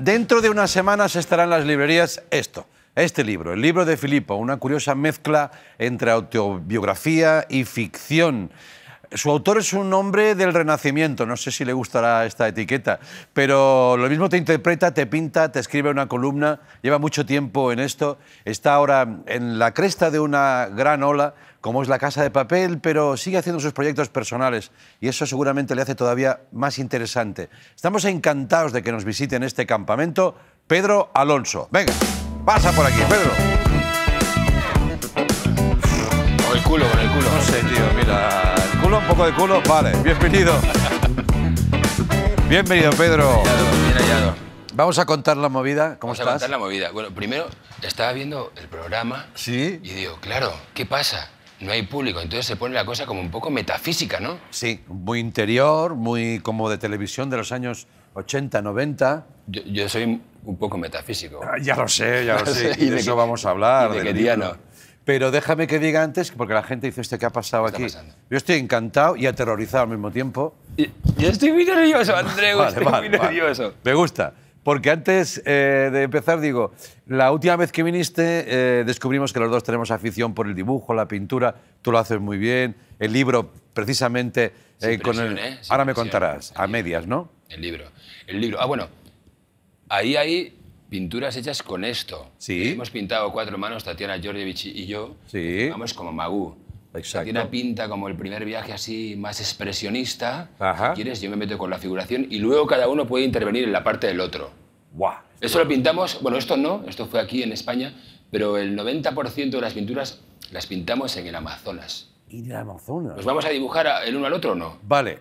Dentro de unas semanas estarán en las librerías esto. Este libro, el libro de Filipo, una curiosa mezcla entre autobiografía y ficción. Su autor es un hombre del Renacimiento, no sé si le gustará esta etiqueta, pero lo mismo te interpreta, te pinta, te escribe una columna, lleva mucho tiempo en esto, está ahora en la cresta de una gran ola, como es la casa de papel, pero sigue haciendo sus proyectos personales y eso seguramente le hace todavía más interesante. Estamos encantados de que nos visite en este campamento Pedro Alonso. Venga, pasa por aquí, Pedro. Con el culo, con el culo. No tío, mira un poco de culo. Vale, bienvenido. bienvenido, Pedro. Bien hallado. Vamos a contar la movida. ¿Cómo Vamos estás? a contar la movida. Bueno, primero estaba viendo el programa. Sí. Y digo, claro, ¿qué pasa? no hay público. Entonces se pone la cosa como un poco metafísica, ¿no? Sí, muy interior, muy como de televisión de los años 80, 90. Yo, soy un poco metafísico. Ah, ya lo sé, ya lo sé. y, de, eso vamos a hablar. Y de, qué día no. Pero déjame que diga antes, porque la gente dice, ¿este qué ha pasado aquí? Yo estoy encantado y aterrorizado al mismo tiempo. Yo, estoy muy nervioso, Andreu, Me gusta. Porque antes eh, de empezar, digo, la última vez que viniste eh, descubrimos que los dos tenemos afición por el dibujo, la pintura, tú lo haces muy bien, el libro precisamente eh, con el... Ahora me contarás, a medias, ¿no? El libro. El libro. Ah, bueno, ahí hay pinturas hechas con esto. Sí. hemos pintado cuatro manos, Tatiana Georgievich y yo. Sí. Vamos como Magú. Exacto. Tatiana pinta como el primer viaje así más expresionista. Ajá. quieres, yo me meto con la figuración y luego cada uno puede intervenir en la parte del otro. Wow. Eso lo pintamos, bueno, esto no, esto fue aquí en España, pero el 90% de las pinturas las pintamos en el Amazonas y de Amazonas. ¿Nos vamos a dibujar el uno al otro o no? Vale,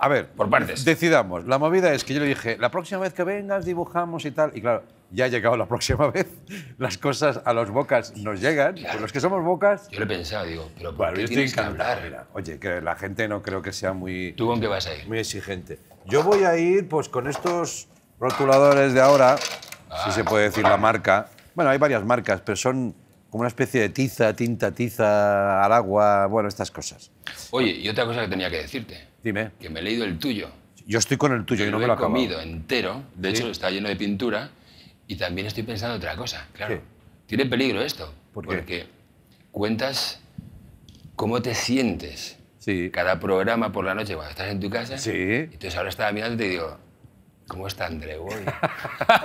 a ver. Por partes. Decidamos. La movida es que yo le dije, la próxima vez que vengas dibujamos y tal. Y claro, ya ha llegado la próxima vez. Las cosas a los bocas nos llegan. Claro. los que somos bocas. Yo le he pensado, digo, pero ¿por que hablar? Mira, oye, que la gente no creo que sea muy. ¿Tú con qué vas Muy exigente. Yo voy a ir pues con estos rotuladores de ahora, si ah. se puede decir la marca. Bueno, hay varias marcas, pero son como una especie de tiza, tinta, tiza, al agua, bueno, estas cosas. Oye, y otra cosa que tenía que decirte. Dime. Que me he leído el tuyo. Yo estoy con el tuyo, yo no me lo he comido entero, de hecho está lleno de pintura, y también estoy pensando otra cosa, claro. Tiene peligro esto, porque cuentas cómo te sientes sí. cada programa por la noche cuando estás en tu casa. Sí. Entonces ahora estaba mirando y te digo, ¿cómo está André hoy?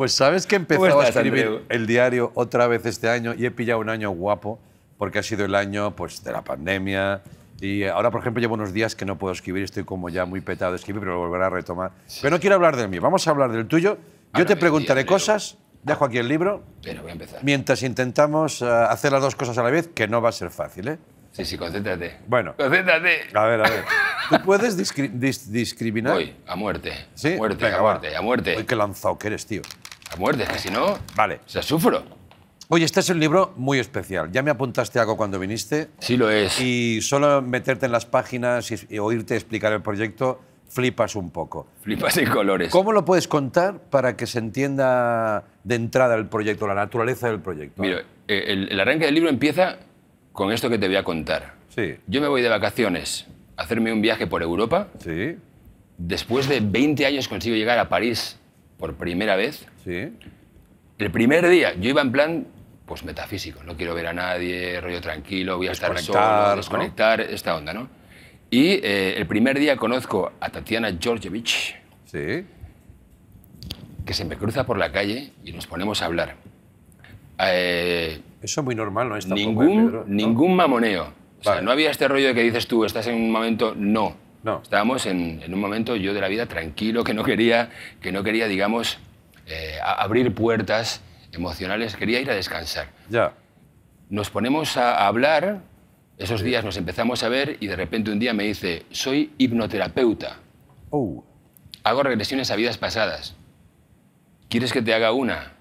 Pues sabes que empezó a escribir el diario otra vez este año y he pillado un año guapo porque ha sido el año pues, de la pandemia. Y ahora, por ejemplo, llevo unos días que no puedo escribir, estoy como ya muy petado de escribir, pero lo volveré a retomar. Pero no quiero hablar del mío, vamos a hablar del tuyo. Ah, Yo te preguntaré cosas, dejo aquí el libro. Pero voy a empezar. Mientras intentamos eh, hacer las dos cosas a la vez, que no va a ser fácil, ¿eh? Sí, sí, concéntrate. Bueno. Concéntrate. A ver, a ver. ¿Tú puedes discriminar? Voy, a muerte. ¿Sí? A muerte, a muerte, a muerte. qué lanzado que eres, tío a muerte, que si no, vale. se sufro. Oye, este es un libro muy especial. Ya me apuntaste algo cuando viniste. Sí, lo es. Y solo meterte en las páginas y, oírte explicar el proyecto, flipas un poco. Flipas en colores. ¿Cómo lo puedes contar para que se entienda de entrada el proyecto, la naturaleza del proyecto? Mira, eh, el, el arranque del libro empieza con esto que te voy a contar. Sí. Yo me voy de vacaciones a hacerme un viaje por Europa. Sí. Después de 20 años consigo llegar a París por primera vez. Sí. El primer día yo iba en plan pues metafísico, no quiero ver a nadie, rollo tranquilo, voy a estar solo, desconectar, esta onda, ¿no? Y eh, el primer día conozco a Tatiana Georgievich. Sí. Que se me cruza por la calle y nos ponemos a hablar. Eh, Eso es muy normal, ¿no? Es ningún, ningún mamoneo. O sea, no había este rollo de que dices tú, estás en un momento, no. Estábamos en, un momento yo de la vida tranquilo, que no quería, que no quería digamos, eh, abrir puertas emocionales, quería ir a descansar. Ya. Nos ponemos a hablar, esos días nos empezamos a ver y de repente un día me dice, soy hipnoterapeuta. Oh. Hago regresiones a vidas pasadas. ¿Quieres que te haga una?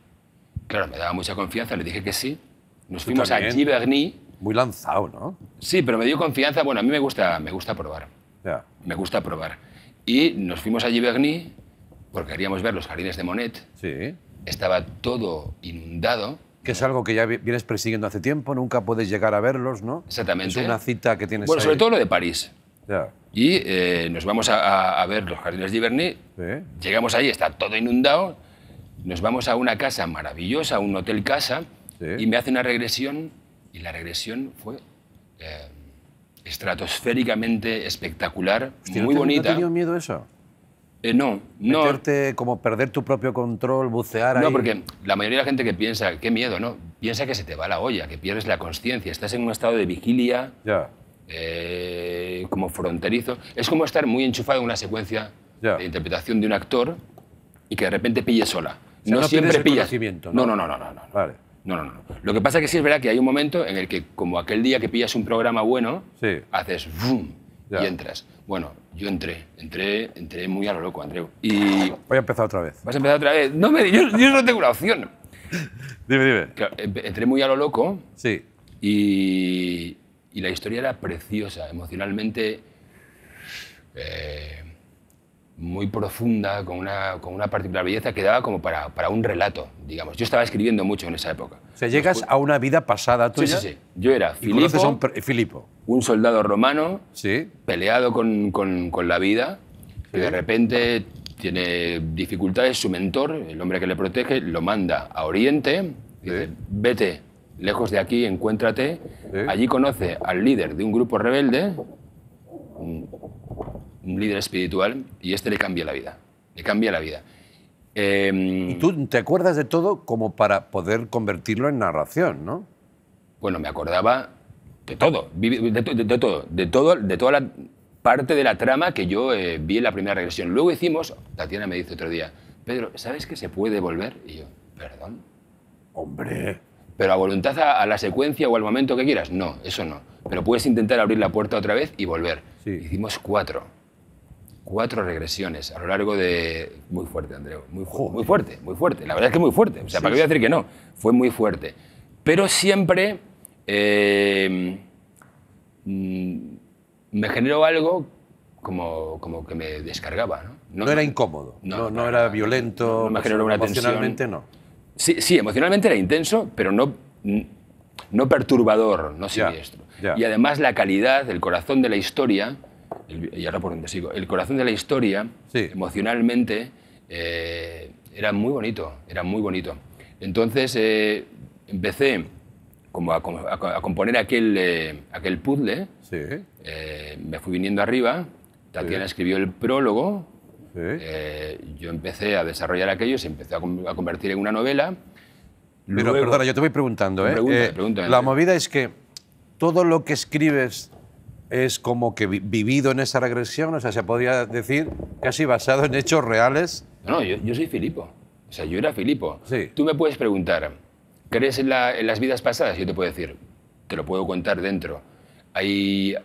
Claro, me daba mucha confianza, le dije que sí. Nos fuimos a Giverny. Muy lanzado, ¿no? Sí, pero me dio confianza. Bueno, a mí me gusta, me gusta probar. Me gusta probar. Y nos fuimos a Giverny porque queríamos ver los jardines de Monet. Estaba todo inundado. Que es algo que ya vienes persiguiendo hace tiempo, nunca puedes llegar a verlos, ¿no? Exactamente. Es una cita que tienes. Bueno, sobre todo lo de París. Y eh, nos vamos a, ver los jardines de Giverny. Llegamos ahí, está todo inundado. Nos vamos a una casa maravillosa, un hotel casa, y me hace una regresión. Y la regresión fue. Eh, estratosféricamente espectacular, muy bonita. ¿No te miedo eso? Eh, no, no. Meterte, como perder tu propio control, bucear No, porque la mayoría de la gente que piensa, qué miedo, ¿no? Piensa que se te va la olla, que pierdes la conciencia, estás en un estado de vigilia, eh, como fronterizo. Es como estar muy enchufado en una secuencia de interpretación de un actor y que de repente pille sola. no, siempre pillas. No, no, no, no. no, no. Vale. No, no, no. Lo que pasa es que sí es verdad que hay un momento en el que, como aquel día que pillas un programa bueno, haces boom y entras. Bueno, yo entré, entré, entré muy a lo loco, Andreu. Voy a empezar otra vez. Vas a empezar otra vez. No, me, yo, yo no tengo la opción. dime, dime. Em, entré muy a lo loco. Sí. Y, la historia era preciosa, emocionalmente. Eh, muy profunda, con una, con una particular belleza que daba como para, para un relato, digamos. Yo estaba escribiendo mucho en esa época. O sea, llegas pues a una vida pasada tuya. Sí, sí, sí. Yo era Filipo, un, eh, Filipo, un soldado romano, sí. peleado con, con, con la vida, que de repente tiene dificultades, su mentor, el hombre que le protege, lo manda a Oriente, dice, vete lejos de aquí, encuéntrate. Allí conoce al líder de un grupo rebelde, un líder espiritual y este le cambia la vida. Le cambia la vida. Em, y tú te acuerdas de todo como para poder convertirlo en narración, ¿no? Bueno, me acordaba de todo, de, todo, de todo, de toda la parte de la trama que yo eh, vi en la primera regresión. Luego hicimos, Tatiana me dice otro día, Pedro, ¿sabes que se puede volver? Y yo, perdón. Hombre. Pero a voluntad a, la secuencia o al momento que quieras. No, eso no. Pero puedes intentar abrir la puerta otra vez y volver. Sí. Hicimos cuatro cuatro regresiones a lo largo de... Muy fuerte, Andreu, muy, muy fuerte, muy fuerte. La verdad es que muy fuerte. O sea, ¿para qué voy a decir que no? Fue muy fuerte. Pero siempre eh, mm, me generó algo como, como que me descargaba. No, no, era incómodo, no, no, era violento, no me generó una emocionalmente no. Sí, sí, emocionalmente era intenso, pero no, no perturbador, no siniestro. Y además la calidad, el corazón de la historia y ahora por donde sigo, el corazón de la historia, emocionalmente, eh, era muy bonito, era muy bonito. Entonces eh, empecé como a, componer aquel, eh, aquel puzzle, me fui viniendo arriba, Tatiana escribió el prólogo, yo empecé a desarrollar aquello, se empezó a, convertir en una novela. Pero yo te voy preguntando, La movida es que todo lo que escribes es como que vivido en esa regresión, o sea, se podía decir casi basado en hechos reales. No, yo, yo soy Filipo. O sea, yo era Filipo. Tú me puedes preguntar, ¿crees en, las vidas pasadas? Yo te puedo decir, te lo puedo contar dentro. Hay,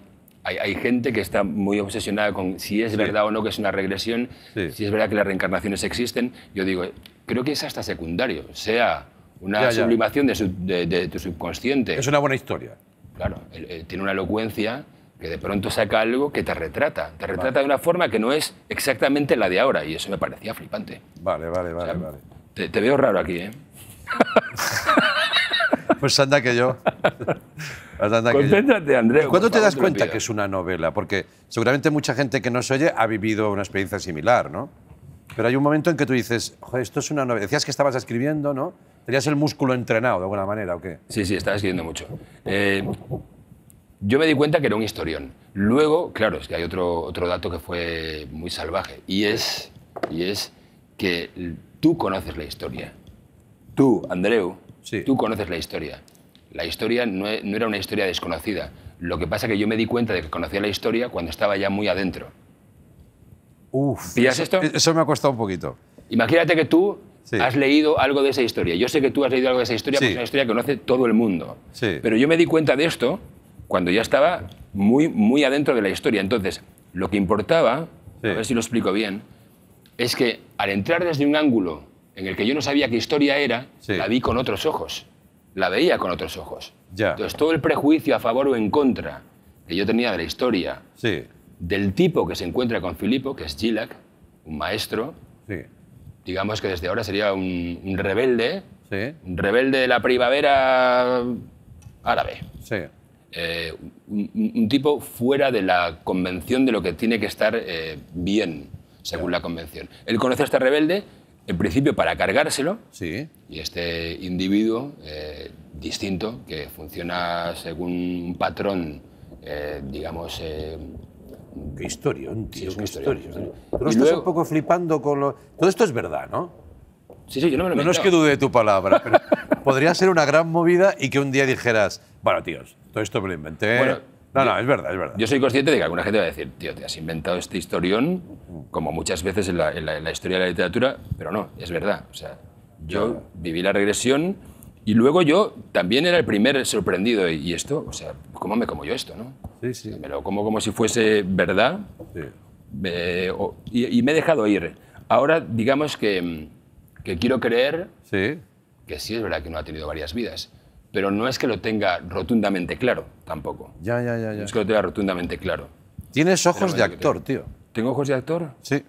hay, gente que está muy obsesionada con si es verdad o no que es una regresión, si es verdad que las reencarnaciones existen. Yo digo, creo que es hasta secundario, sea una sublimación de, tu subconsciente. Es una buena historia. Claro, eh, tiene una elocuencia que de pronto saca algo que te retrata. Te retrata de una forma que no es exactamente la de ahora y eso me parecía flipante. Vale, vale, vale. Te, veo raro aquí, ¿eh? pues anda que yo. Pues anda ¿Cuándo te das cuenta que es una novela? Porque seguramente mucha gente que nos oye ha vivido una experiencia similar, ¿no? Pero hay un momento en que tú dices, joder, esto es una novela. Decías que estabas escribiendo, ¿no? ¿Tenías el músculo entrenado de alguna manera o qué? Sí, sí, estaba escribiendo mucho. Eh, yo me di cuenta que era un historión. Luego, claro, es que hay otro, otro dato que fue muy salvaje y es, y es que tú conoces la historia. Tú, Andreu, tú conoces la historia. La historia e, no, era una historia desconocida. Lo que pasa es que yo me di cuenta de que conocía la historia cuando estaba ya muy adentro. Uf, esto? Eso me ha costado un poquito. Imagínate que tú has leído algo de esa historia. Yo sé que tú has leído algo de esa historia porque es una historia que conoce todo el mundo. Pero yo me di cuenta de esto cuando ya estaba muy, muy adentro de la historia. Entonces, lo que importaba, a ver si lo explico bien, es que al entrar desde un ángulo en el que yo no sabía qué historia era, la vi con otros ojos, la veía con otros ojos. Ya. Entonces, todo el prejuicio a favor o en contra que yo tenía de la historia, del tipo que se encuentra con Filipo, que es Gilak, un maestro, digamos que desde ahora sería un, un rebelde, un rebelde de la primavera árabe. Eh, un, tipo fuera de la convención de lo que tiene que estar eh, bien, según la convención. Él conoce a este rebelde, en principio para cargárselo, sí. y este individuo eh, distinto, que funciona según un patrón, digamos... qué un tío, qué historia estás un poco flipando con lo... Todo esto es verdad, ¿no? Sí, sí, yo no me lo No, no es que dude de tu palabra, podría ser una gran movida y que un día dijeras, bueno, tíos, todo esto me lo inventé. no, no, es verdad, es verdad. Yo soy consciente de que alguna gente va a decir, tío, te has inventado este historión, como muchas veces en la, historia de la literatura, pero no, es verdad. O sea, yo viví la regresión y luego yo también era el primer sorprendido. Y, esto, o sea, ¿cómo me como yo esto, no? Sí, sí. me lo como como si fuese verdad sí. y, y, me he dejado ir. Ahora, digamos que, que quiero creer. Sí que sí es verdad que no ha tenido varias vidas, pero no es que lo tenga rotundamente claro tampoco. Ya, ya, ya. No es que lo tenga rotundamente claro. Tienes ojos de actor, tío. ¿Tengo ojos de actor? Sí.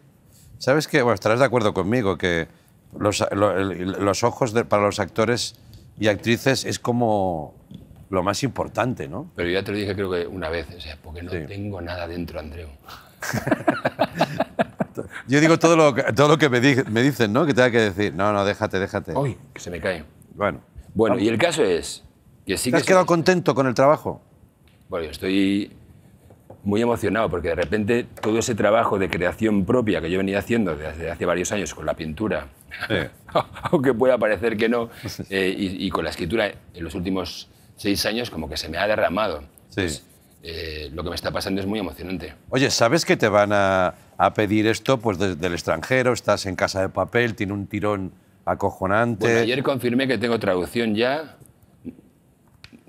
¿Sabes qué? Bueno, estarás de acuerdo conmigo que los, los ojos de, para los actores y actrices es como lo más importante, ¿no? Pero ya te lo dije creo que una vez, o sea, porque no tengo nada dentro, Andreu. Yo digo todo lo, todo lo que me, me dicen, ¿no? Que tenga que decir. No, no, déjate, déjate. Uy, que se me cae. Bueno. Bueno, y el caso es que sí ¿Te has quedado contento con el trabajo? Bueno, yo estoy muy emocionado porque de repente todo ese trabajo de creación propia que yo venía haciendo desde hace varios años con la pintura, aunque pueda parecer que no, eh, y, con la escritura en los últimos seis años como que se me ha derramado. Sí. Pues, eh, lo que me está pasando es muy emocionante. Oye, ¿sabes que te van a, pedir esto pues desde el extranjero? Estás en casa de papel, tiene un tirón acojonante. Bueno, ayer confirmé que tengo traducción ya.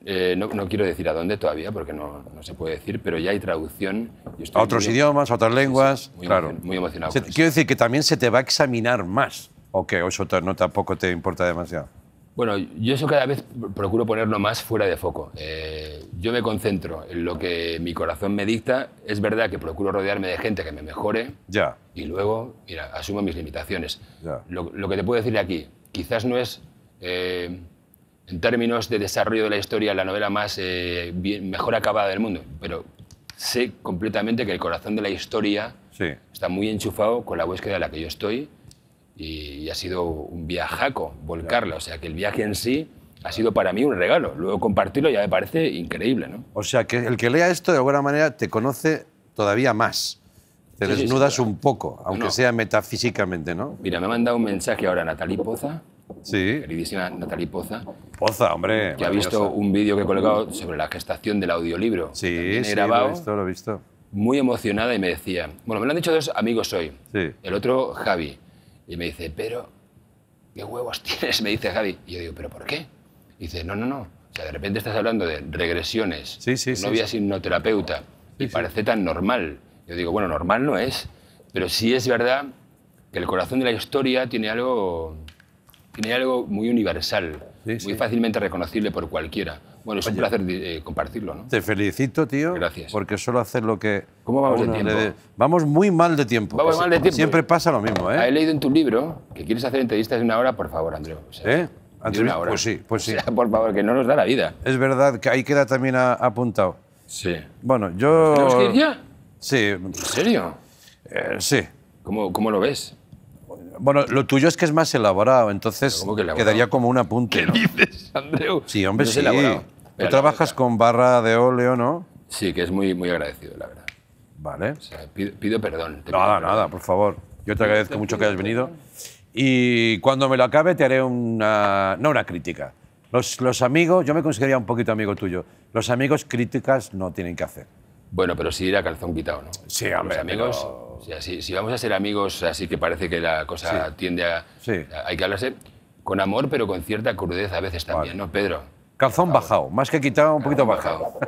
Eh, no, quiero decir a dónde todavía, porque no, se puede decir, pero ya hay traducción. a otros idiomas, a otras lenguas. Muy, claro. Emocionado, muy emocionado. quiero decir que también se te va a examinar más. ¿O que eso no, tampoco te importa demasiado? Bueno, yo eso cada vez procuro ponerlo más fuera de foco. Eh, yo me concentro en lo que mi corazón me dicta. Es verdad que procuro rodearme de gente que me mejore. Ya. Y luego, mira, asumo mis limitaciones. Ya. Lo, que te puedo decirle aquí, quizás no es, eh, en términos de desarrollo de la historia, la novela más eh, mejor acabada del mundo, pero sé completamente que el corazón de la historia está muy enchufado con la búsqueda a la que yo estoy y, ha sido un viajaco volcarla O sea, que el viaje en sí ha sido para mí un regalo. Luego compartirlo ya me parece increíble. O sea, que el que lea esto de alguna manera te conoce todavía más. Te desnudas un poco, aunque sea metafísicamente, ¿no? Mira, me ha mandado un mensaje ahora Natalí Poza. Sí. Queridísima Natalí Poza. Poza, hombre. Que ha visto un vídeo que he colgado sobre la gestación del audiolibro. Sí, sí, grabado. lo visto, lo he visto. Muy emocionada y me decía, bueno, me lo han dicho dos amigos hoy. Sí. El otro, Javi y me dice, pero, ¿qué huevos tienes? Me dice Javi. Y yo digo, ¿pero por qué? Y dice, no, no, no. O sea, de repente estás hablando de regresiones, sí, sí, novia sin no terapeuta, y parece tan normal. Yo digo, bueno, normal no es, pero sí es verdad que el corazón de la historia tiene algo, tiene algo muy universal, muy fácilmente reconocible por cualquiera. Bueno, es un placer eh, compartirlo, ¿no? Te felicito, tío. Gracias. Porque solo hacer lo que... ¿Cómo vamos de tiempo? vamos muy mal de tiempo. Vamos mal de tiempo. Siempre pasa lo mismo, ¿eh? He leído en tu libro que quieres hacer entrevistas de una hora, por favor, Andreu. ¿Eh? ¿Antes? Una hora. Pues sí, pues sí. por favor, que no nos da la vida. Es verdad, que ahí queda también apuntado. Sí. Bueno, yo... ¿Tenemos que ya? Sí. ¿En serio? Eh, sí. ¿Cómo, ¿Cómo lo ves? Bueno, lo tuyo es que es más elaborado, entonces quedaría como un apunte. ¿Qué dices, Andreu? Sí, hombre, Elaborado trabajas con barra de óleo, ¿no? Sí, que es muy, muy agradecido, la verdad. Vale. pido, perdón. nada, nada, por favor. Yo te agradezco mucho que hayas venido. Y cuando me lo acabe te haré una, no una crítica. Los, los amigos, yo me consideraría un poquito amigo tuyo, los amigos críticas no tienen que hacer. Bueno, pero sí ir a calzón quitado, ¿no? Sí, hombre, amigos, pero... si, vamos a ser amigos, así que parece que la cosa tiende a, sí. Hay que hablarse con amor, pero con cierta crudeza a veces también, ¿no, Pedro? Calzón bajado, más que quitado, un poquito bajado.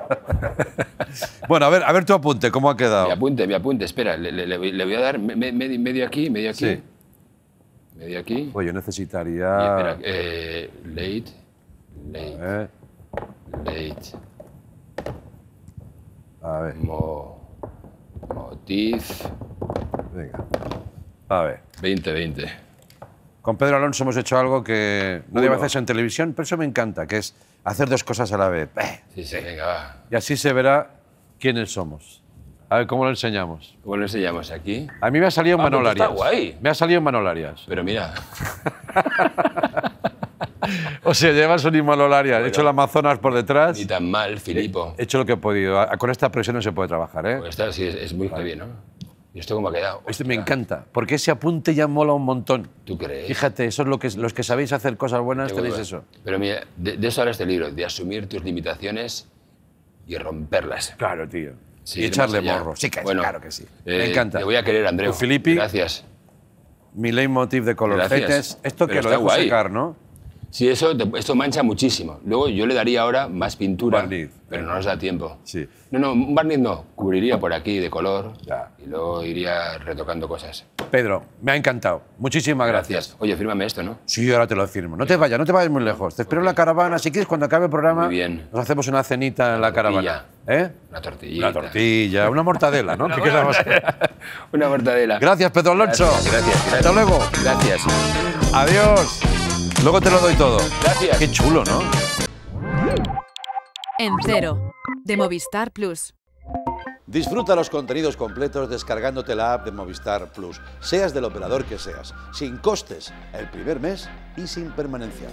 bueno, a ver, a ver tu apunte, ¿cómo ha quedado? Mi apunte, mi apunte, espera, le, voy a dar medio aquí, medio aquí. Sí. Medio aquí. Pues yo necesitaría. late, eh, late, late. A ver. motif. Venga. A ver. 20-20. Con Pedro Alonso hemos hecho algo que nadie no a hecho en televisión, pero eso me encanta, que es hacer dos cosas a la vez. Eh. Y así se verá quiénes somos. A ver, ¿cómo lo enseñamos? ¿Cómo lo enseñamos aquí? A mí me ha salido en ah, pues manolarias. está guay. Me ha salido en manolarias. Pero mira. o sea, llevas un manolarias. he hecho el Amazonas por detrás. Ni tan mal, Filipo. He hecho lo que he podido. Con esta presión no se puede trabajar, ¿eh? sí, es, muy bien, ¿no? ¿Y esto cómo ha quedado? Esto me encanta, porque ese apunte ya mola un montón. ¿Tú crees? Fíjate, eso lo que, los que sabéis hacer cosas buenas tenéis eso. Pero mira, de, eso habla este libro, de asumir tus limitaciones y romperlas. Claro, tío. y echarle morro. Sí, bueno, claro que sí. me eh, encanta. Te voy a querer, Andreu. Filippi Gracias. Mi leitmotiv de Color Esto que lo dejo guay. ¿no? Sí, eso, esto mancha muchísimo. Luego yo le daría ahora más pintura, barniz, eh. pero no nos da tiempo. Sí. No, no, un barniz no, cubriría por aquí de color ya. y luego iría retocando cosas. Pedro, me ha encantado. Muchísimas gracias. Oye, fírmame esto, ¿no? Sí, ahora te lo firmo. No te vayas, no te vayas muy lejos. Te espero en la caravana. Si quieres, cuando acabe el programa, muy bien. nos hacemos una cenita en la caravana. ¿Eh? Una tortilla. Una tortilla, una mortadela, ¿no? una, ¿Qué mortadela. una mortadela. Gracias, Pedro Alonso. Gracias, gracias. Hasta luego. Gracias. Adiós. Luego te lo doy todo. Gracias. Qué chulo, ¿no? En cero, de Movistar Plus. Disfruta los contenidos completos descargándote la app de Movistar Plus, seas del operador que seas, sin costes, el primer mes y sin permanencia.